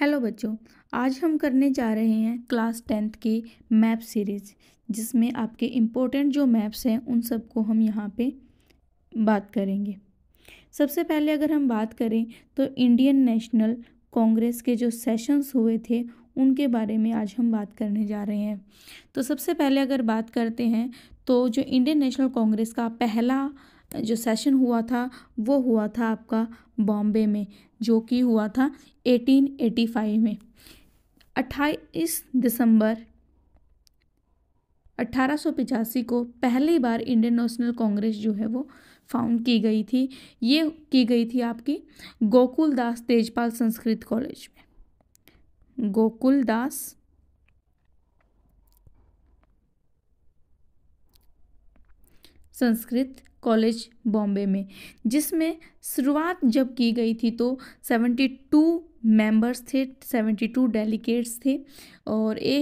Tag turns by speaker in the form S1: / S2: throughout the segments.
S1: hello बच्चों आज हम करने जा रहे हैं क्लास टेंथ की मैप सीरीज़ जिसमें आपके इम्पोर्टेंट जो मैप्स हैं उन सबको हम यहाँ पे बात करेंगे सबसे पहले अगर हम बात करें तो इंडियन नेशनल कांग्रेस के जो सेशंस हुए थे उनके बारे में आज हम बात करने जा रहे हैं तो सबसे पहले अगर बात करते हैं तो जो इंडियन नेशनल कांग्रेस का पहला जो सेशन हुआ था वो हुआ था आपका बॉम्बे में जो कि हुआ था 1885 में 28 दिसंबर अट्ठारह को पहली बार इंडियन नेशनल कांग्रेस जो है वो फाउंड की गई थी ये की गई थी आपकी गोकुल दास तेजपाल संस्कृत कॉलेज में गोकुल दास संस्कृत कॉलेज बॉम्बे में जिसमें शुरुआत जब की गई थी तो 72 मेंबर्स थे 72 डेलीगेट्स थे और ए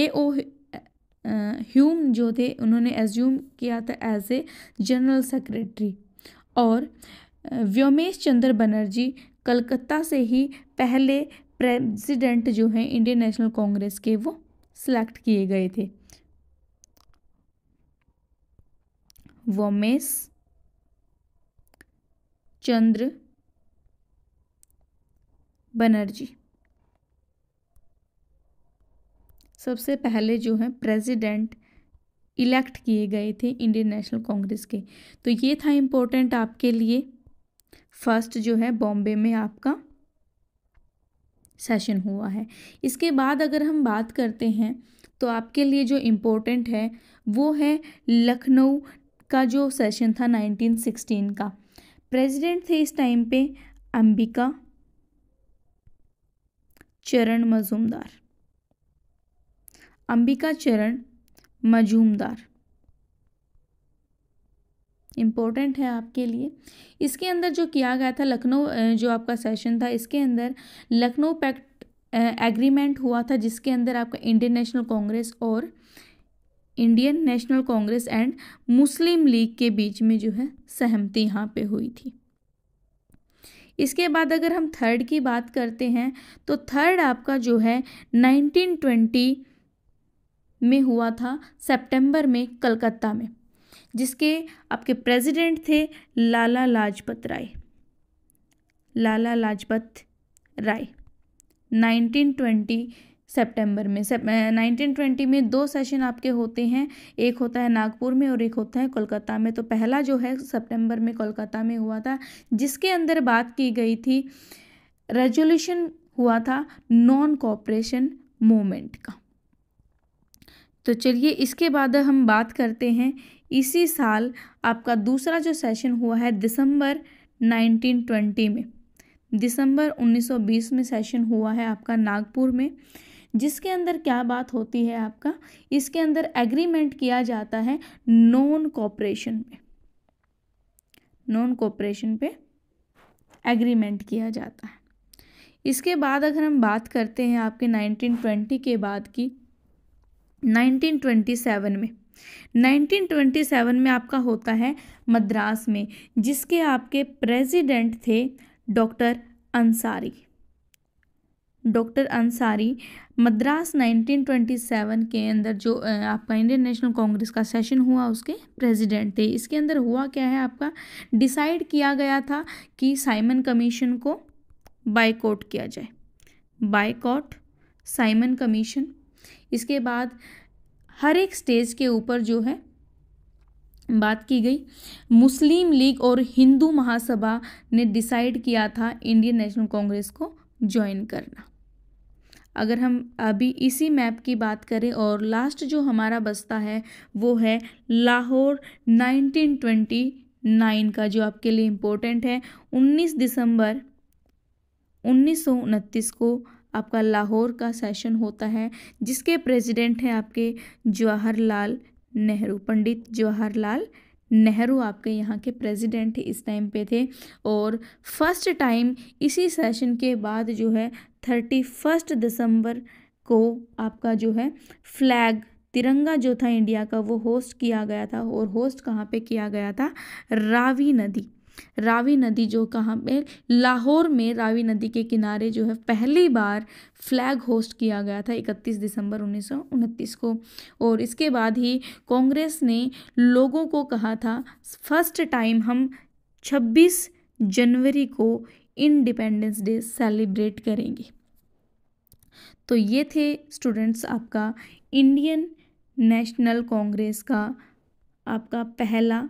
S1: ए ओ ह्यूम जो थे उन्होंने एज्यूम किया था एज ए जनरल सेक्रेटरी और व्योमेश चंद्र बनर्जी कलकत्ता से ही पहले प्रेसिडेंट जो हैं इंडियन नेशनल कांग्रेस के वो सिलेक्ट किए गए थे वोमेश चंद्र बनर्जी सबसे पहले जो है प्रेसिडेंट इलेक्ट किए गए थे इंडियन नेशनल कांग्रेस के तो ये था इम्पोर्टेंट आपके लिए फर्स्ट जो है बॉम्बे में आपका सेशन हुआ है इसके बाद अगर हम बात करते हैं तो आपके लिए जो इम्पोर्टेंट है वो है लखनऊ का जो सेशन था 1916 का प्रेसिडेंट थे इस टाइम पे अंबिका चरण मजूमदार अंबिका चरण मजूमदार इम्पोर्टेंट है आपके लिए इसके अंदर जो किया गया था लखनऊ जो आपका सेशन था इसके अंदर लखनऊ पैक्ट एग्रीमेंट हुआ था जिसके अंदर आपका इंडियन नेशनल कांग्रेस और Indian National Congress and Muslim League के बीच में जो है सहमति यहाँ पे हुई थी इसके बाद अगर हम थर्ड की बात करते हैं तो थर्ड आपका जो है 1920 में हुआ था सितंबर में कलकत्ता में जिसके आपके प्रेसिडेंट थे लाला लाजपत राय लाला लाजपत राय 1920 सितंबर में नाइनटीन ट्वेंटी में दो सेशन आपके होते हैं एक होता है नागपुर में और एक होता है कोलकाता में तो पहला जो है सितंबर में कोलकाता में हुआ था जिसके अंदर बात की गई थी रेजोल्यूशन हुआ था नॉन कॉपरेशन मोमेंट का तो चलिए इसके बाद हम बात करते हैं इसी साल आपका दूसरा जो सेशन हुआ है दिसंबर 1920 में दिसंबर 1920 में सेशन हुआ है आपका नागपुर में जिसके अंदर क्या बात होती है आपका इसके अंदर एग्रीमेंट किया जाता है नॉन कॉपरेशन पे नॉन कॉपरेशन पे एग्रीमेंट किया जाता है इसके बाद अगर हम बात करते हैं आपके 1920 के बाद की 1927 में 1927 में आपका होता है मद्रास में जिसके आपके प्रेसिडेंट थे डॉक्टर अंसारी डॉक्टर अंसारी मद्रास 1927 के अंदर जो आपका इंडियन नेशनल कांग्रेस का सेशन हुआ उसके प्रेसिडेंट थे इसके अंदर हुआ क्या है आपका डिसाइड किया गया था कि साइमन कमीशन को बाइकॉट किया जाए बाईकॉट साइमन कमीशन इसके बाद हर एक स्टेज के ऊपर जो है बात की गई मुस्लिम लीग और हिंदू महासभा ने डिसाइड किया था इंडियन नेशनल कांग्रेस को ज्वाइन करना अगर हम अभी इसी मैप की बात करें और लास्ट जो हमारा बस्ता है वो है लाहौर 1929 का जो आपके लिए इम्पोर्टेंट है 19 दिसंबर उन्नीस को आपका लाहौर का सेशन होता है जिसके प्रेसिडेंट हैं आपके जवाहरलाल नेहरू पंडित जवाहरलाल नेहरू आपके यहाँ के प्रेसिडेंट इस टाइम पे थे और फर्स्ट टाइम इसी सेशन के बाद जो है थर्टी फर्स्ट दिसंबर को आपका जो है फ्लैग तिरंगा जो था इंडिया का वो होस्ट किया गया था और होस्ट कहाँ पे किया गया था रावी नदी रावी नदी जो कहाँ पे लाहौर में रावी नदी के किनारे जो है पहली बार फ्लैग होस्ट किया गया था 31 दिसंबर उन्नीस को और इसके बाद ही कांग्रेस ने लोगों को कहा था फर्स्ट टाइम हम 26 जनवरी को इंडिपेंडेंस डे सेलिब्रेट करेंगे तो ये थे स्टूडेंट्स आपका इंडियन नेशनल कांग्रेस का आपका पहला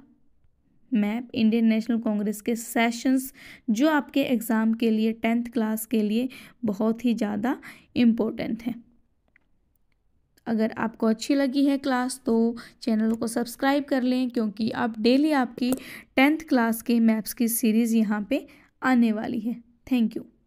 S1: मैप इंडियन नेशनल कांग्रेस के सेशंस जो आपके एग्ज़ाम के लिए टेंथ क्लास के लिए बहुत ही ज़्यादा इम्पोर्टेंट हैं अगर आपको अच्छी लगी है क्लास तो चैनल को सब्सक्राइब कर लें क्योंकि आप डेली आपकी टेंथ क्लास के मैप्स की सीरीज़ यहाँ पे आने वाली है थैंक यू